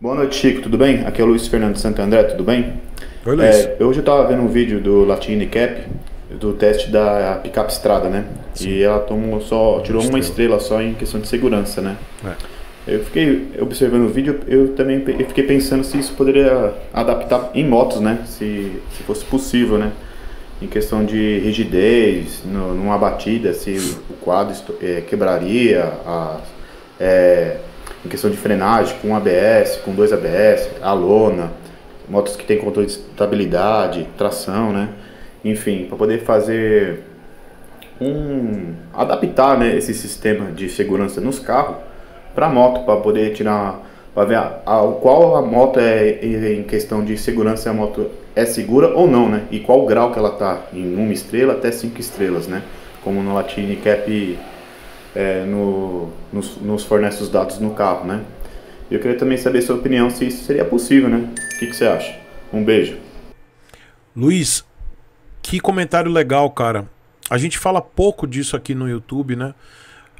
Boa noite, Chico. Tudo bem? Aqui é o Luiz Fernando Santo André. Tudo bem? Oi, Luiz. É, eu hoje estava vendo um vídeo do Latine Cap do teste da picape estrada, né? Sim. E ela tomou só tirou uma estrela. só em questão de segurança, né? É. Eu fiquei observando o vídeo, eu também eu fiquei pensando se isso poderia adaptar em motos, né? Se, se fosse possível, né? Em questão de rigidez, no, numa batida, se o quadro é, quebraria, a, é, em questão de frenagem, com ABS, com dois ABS, a lona, motos que tem controle de estabilidade, tração, né? Enfim, para poder fazer um adaptar, né, esse sistema de segurança nos carros para moto, para poder tirar para ver a, a, qual a moto é, é em questão de segurança, a moto é segura ou não, né? E qual o grau que ela tá em uma estrela até cinco estrelas, né? Como no Latine Cap é, no, nos, nos, fornece os dados no carro, né? Eu queria também saber sua opinião se isso seria possível, né? O que, que você acha? Um beijo. Luiz, que comentário legal, cara. A gente fala pouco disso aqui no YouTube, né?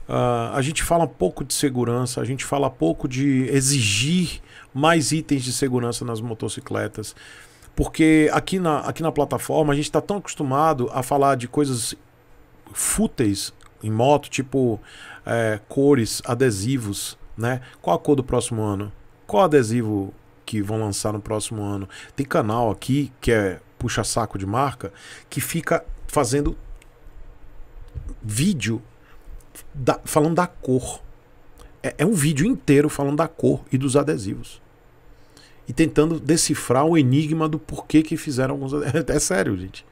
Uh, a gente fala pouco de segurança, a gente fala pouco de exigir mais itens de segurança nas motocicletas. Porque aqui na, aqui na plataforma a gente está tão acostumado a falar de coisas fúteis em moto, tipo é, cores, adesivos, né? Qual a cor do próximo ano? Qual adesivo que vão lançar no próximo ano? Tem canal aqui que é puxa saco de marca que fica fazendo vídeo da, falando da cor. É, é um vídeo inteiro falando da cor e dos adesivos e tentando decifrar o enigma do porquê que fizeram alguns. É sério, gente.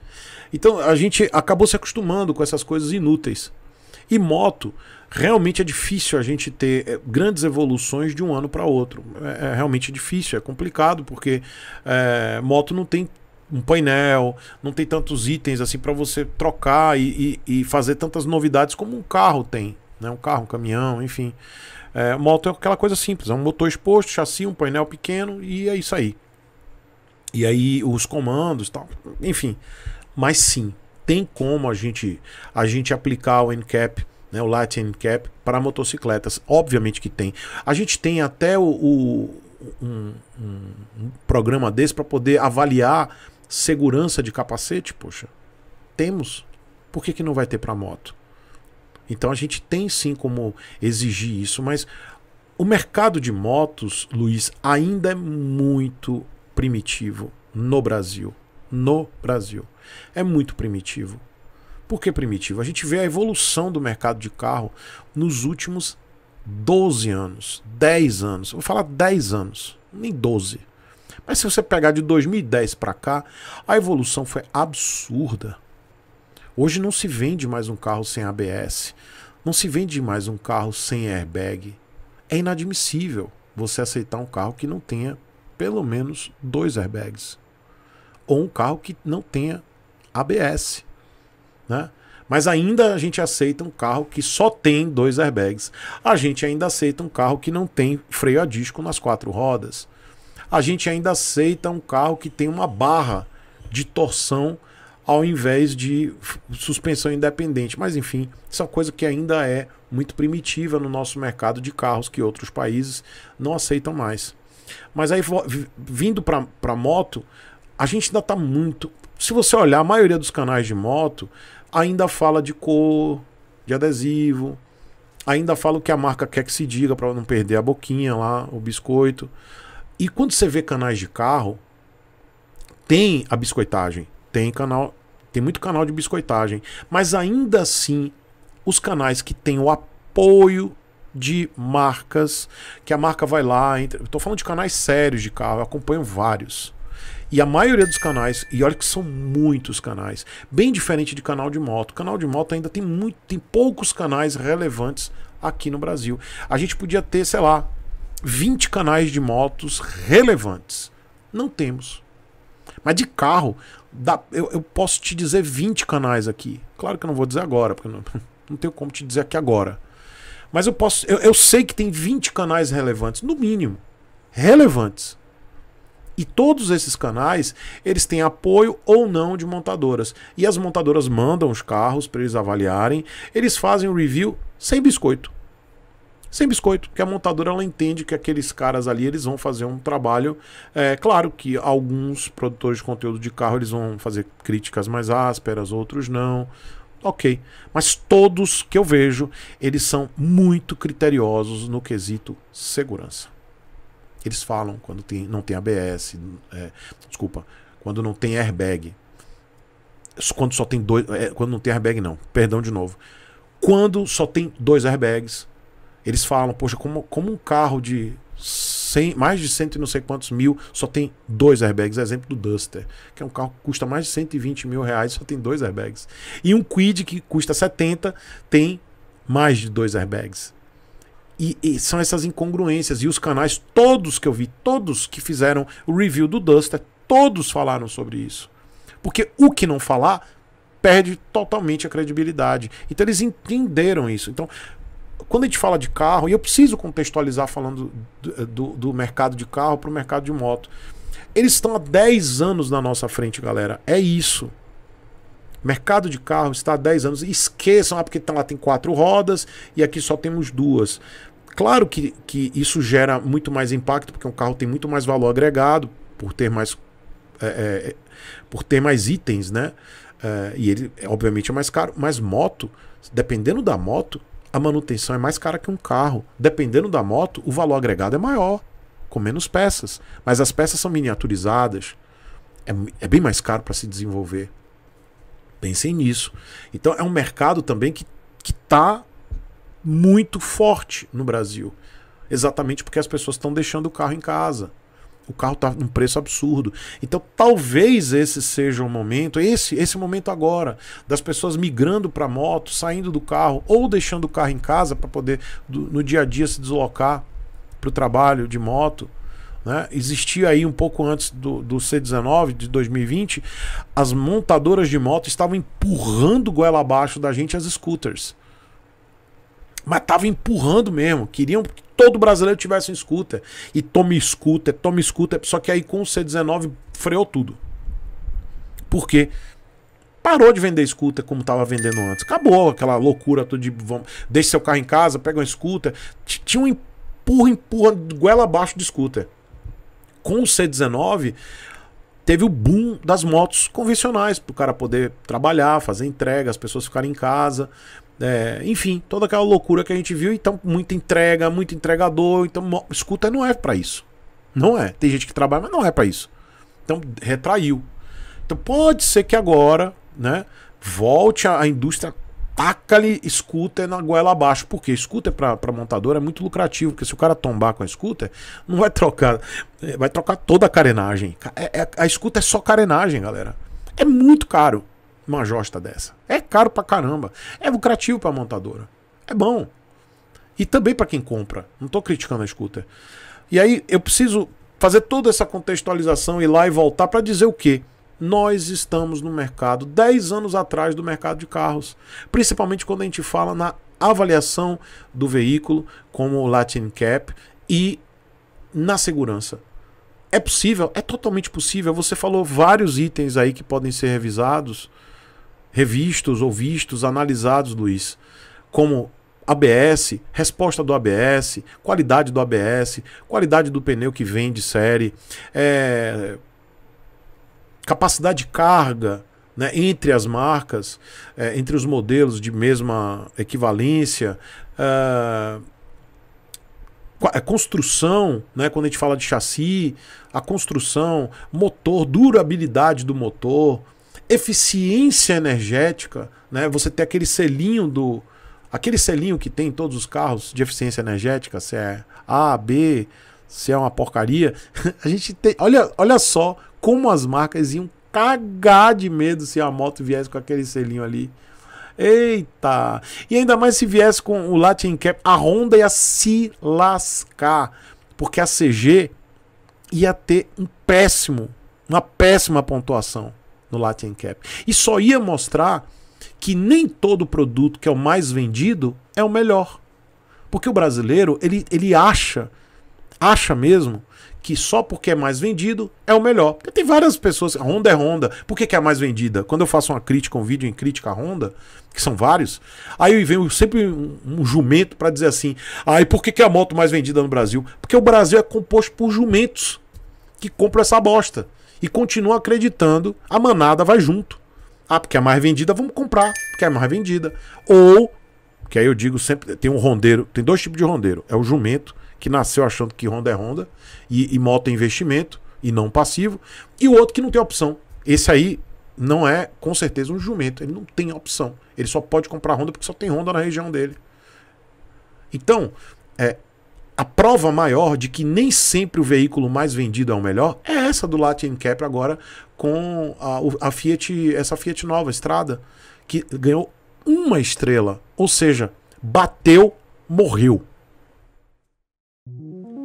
Então a gente acabou se acostumando com essas coisas inúteis. E moto, realmente é difícil a gente ter eh, grandes evoluções de um ano para outro. É, é, realmente difícil, é complicado, porque é, moto não tem um painel, não tem tantos itens assim para você trocar e, e, e, fazer tantas novidades como um carro tem. Né? Um carro, um caminhão, enfim. É, moto é aquela coisa simples, é um motor exposto, chassi, um painel pequeno e é isso aí. E aí os comandos tal. Enfim. Mas sim, tem como a gente, a gente aplicar o NCAP né, o Light NCAP para motocicletas. Obviamente que tem. A gente tem até o, o um, um, um, programa desse para poder avaliar segurança de capacete, poxa. Temos. Por que, que não vai ter para moto? Então a gente tem sim como exigir isso, mas o mercado de motos, Luiz, ainda é muito primitivo no Brasil no Brasil. É muito primitivo. Por que primitivo? A gente vê a evolução do mercado de carro nos últimos 12 anos, 10 anos. vou falar 10 anos, nem 12. Mas se você pegar de 2010 para cá, a evolução foi absurda. Hoje não se vende mais um carro sem ABS, não se vende mais um carro sem airbag. É inadmissível você aceitar um carro que não tenha pelo menos dois airbags ou um carro que não tenha ABS, né? Mas ainda a gente aceita um carro que só tem dois airbags. A gente ainda aceita um carro que não tem freio a disco nas quatro rodas. A gente ainda aceita um carro que tem uma barra de torção ao invés de suspensão independente. Mas enfim, isso é uma coisa que ainda é muito primitiva no nosso mercado de carros que outros países não aceitam mais. Mas aí vindo para moto, a gente ainda está muito. Se você olhar, a maioria dos canais de moto ainda fala de cor, de adesivo, ainda fala o que a marca quer que se diga para não perder a boquinha lá, o biscoito. E quando você vê canais de carro, tem a biscoitagem, tem canal, tem muito canal de biscoitagem, mas ainda assim os canais que têm o apoio de marcas, que a marca vai lá, entra, eu tô falando de canais sérios de carro, eu acompanho vários. E a maioria dos canais, e olha que são muitos canais, bem diferente de canal de moto. Canal de moto ainda tem muito, tem poucos canais relevantes aqui no Brasil. A gente podia ter, sei lá, 20 canais de motos relevantes. Não temos. Mas de carro, dá, eu, eu posso te dizer 20 canais aqui. Claro que eu não vou dizer agora, porque não, não tenho como te dizer aqui agora. Mas eu posso. Eu, eu sei que tem 20 canais relevantes, no mínimo. Relevantes. E todos esses canais, eles têm apoio ou não de montadoras. E as montadoras mandam os carros para eles avaliarem, eles fazem o review sem biscoito. Sem biscoito, porque a montadora ela entende que aqueles caras ali eles vão fazer um trabalho. É claro que alguns produtores de conteúdo de carro eles vão fazer críticas mais ásperas, outros não ok. Mas todos que eu vejo, eles são muito criteriosos no quesito segurança. Eles falam quando tem, não tem ABS, é, desculpa, quando não tem airbag. Quando só tem dois. É, quando não tem airbag, não. Perdão de novo. Quando só tem dois airbags, eles falam, poxa, como, como um carro de 100, mais de cento e não sei quantos mil só tem dois airbags. Exemplo do Duster, que é um carro que custa mais de 120 mil reais, só tem dois airbags. E um Quid que custa 70 tem mais de dois airbags. E, e, são essas incongruências. E os canais, todos que eu vi, todos que fizeram o review do Duster, todos falaram sobre isso. Porque o que não falar perde totalmente a credibilidade. Então eles entenderam isso. Então, quando a gente fala de carro, e eu preciso contextualizar falando do, eh, do, do mercado de carro para o mercado de moto. Eles estão há 10 anos na nossa frente, galera. É isso. Mercado de carro está há 10 anos. Esqueçam, ah, porque tá lá tem quatro rodas e aqui só temos duas. Claro que, que isso gera muito mais impacto, porque um carro tem muito mais valor agregado por ter mais, é, é, é, por ter mais itens, né? É, e ele, obviamente, é mais caro. Mas moto, dependendo da moto, a manutenção é mais cara que um carro. Dependendo da moto, o valor agregado é maior, com menos peças. Mas as peças são miniaturizadas, é, é bem mais caro para se desenvolver. Pensem nisso. Então é um mercado também que está muito forte no Brasil. Exatamente porque as pessoas estão deixando o carro em casa. O carro está num preço absurdo. Então, talvez esse seja o momento, esse esse momento agora, das pessoas migrando para moto, saindo do carro ou deixando o carro em casa para poder do, no dia a dia se deslocar para o trabalho de moto. Né? Existia aí um pouco antes do, do C19 de 2020, as montadoras de moto estavam empurrando goela abaixo da gente as scooters. Mas estavam empurrando mesmo, queriam que todo brasileiro tivesse um scooter. E tome scooter, tome scooter. Só que aí com o C19 freou tudo. Por quê? parou de vender scooter como estava vendendo antes. Acabou aquela loucura toda de vamos, deixa seu carro em casa, pega um scooter. Tinha um empurra, empurra, goela abaixo de scooter com o C19 teve o boom das motos convencionais para o cara poder trabalhar, fazer entrega, as pessoas ficarem em casa. É, enfim, toda aquela loucura que a gente viu, então muita entrega, muito entregador, então escuta não é para isso. Não é. Tem gente que trabalha, mas não é para isso. Então retraiu. Então pode ser que agora, né, volte a, a indústria taca-lhe scooter na goela abaixo. Porque scooter para pra montadora é muito lucrativo, porque se o cara tombar com a scooter, não vai trocar. É, vai trocar toda a carenagem. É, é, a scooter é só carenagem, galera. É muito caro uma josta dessa. É caro pra caramba. É lucrativo pra montadora. É bom. E também para quem compra. Não tô criticando a scooter. E aí eu preciso fazer toda essa contextualização e lá e voltar para dizer o quê? Nós estamos no mercado 10 anos atrás do mercado de carros, principalmente quando a gente fala na avaliação do veículo, como o Latin Cap, e na segurança. É possível, é totalmente possível. Você falou vários itens aí que podem ser revisados, revistos ou vistos, analisados, Luiz, como ABS, resposta do ABS, qualidade do ABS, qualidade do pneu que vem de série, é, capacidade de carga né, entre as marcas, é, entre os modelos de mesma equivalência, é, a é, construção, né, quando a gente fala de chassi, a construção, motor, durabilidade do motor, eficiência energética, né, você tem aquele selinho do. Aquele selinho que tem em todos os carros de eficiência energética, se é A, B, se é uma porcaria. A gente tem. Olha, olha só como as marcas iam cagar de medo se a moto viesse com aquele selinho ali. Eita! E ainda mais se viesse com o Latin Cap, a Honda ia se lascar, porque a CG ia ter um péssimo, uma péssima pontuação no Latin Cap. E só ia mostrar que nem todo produto que é o mais vendido é o melhor. Porque o brasileiro, ele, ele acha, acha mesmo, que só porque é mais vendido é o melhor. Porque tem várias pessoas. A Honda é Honda. Por que, que é a mais vendida? Quando eu faço uma crítica, um vídeo em crítica à Honda, que são vários, aí vem sempre um, um jumento para dizer assim: aí ah, por que, que é a moto mais vendida no Brasil? Porque o Brasil é composto por jumentos que compram essa bosta e continuam acreditando, a manada vai junto. Ah, porque é mais vendida, vamos comprar, porque é mais vendida. Ou, que aí eu digo sempre, tem um rondeiro, tem dois tipos de rondeiro: é o jumento que nasceu achando que Honda é Honda e, e moto é investimento e não passivo, e o outro que não tem opção. Esse aí não é, com certeza, um jumento. Ele não tem opção. Ele só pode comprar Honda porque só tem Honda na região dele. Então, é, a prova maior de que nem sempre o veículo mais vendido é o melhor é essa do Latin Cap agora com a, a Fiat, essa Fiat nova Estrada, que ganhou uma estrela. Ou seja, bateu, morreu.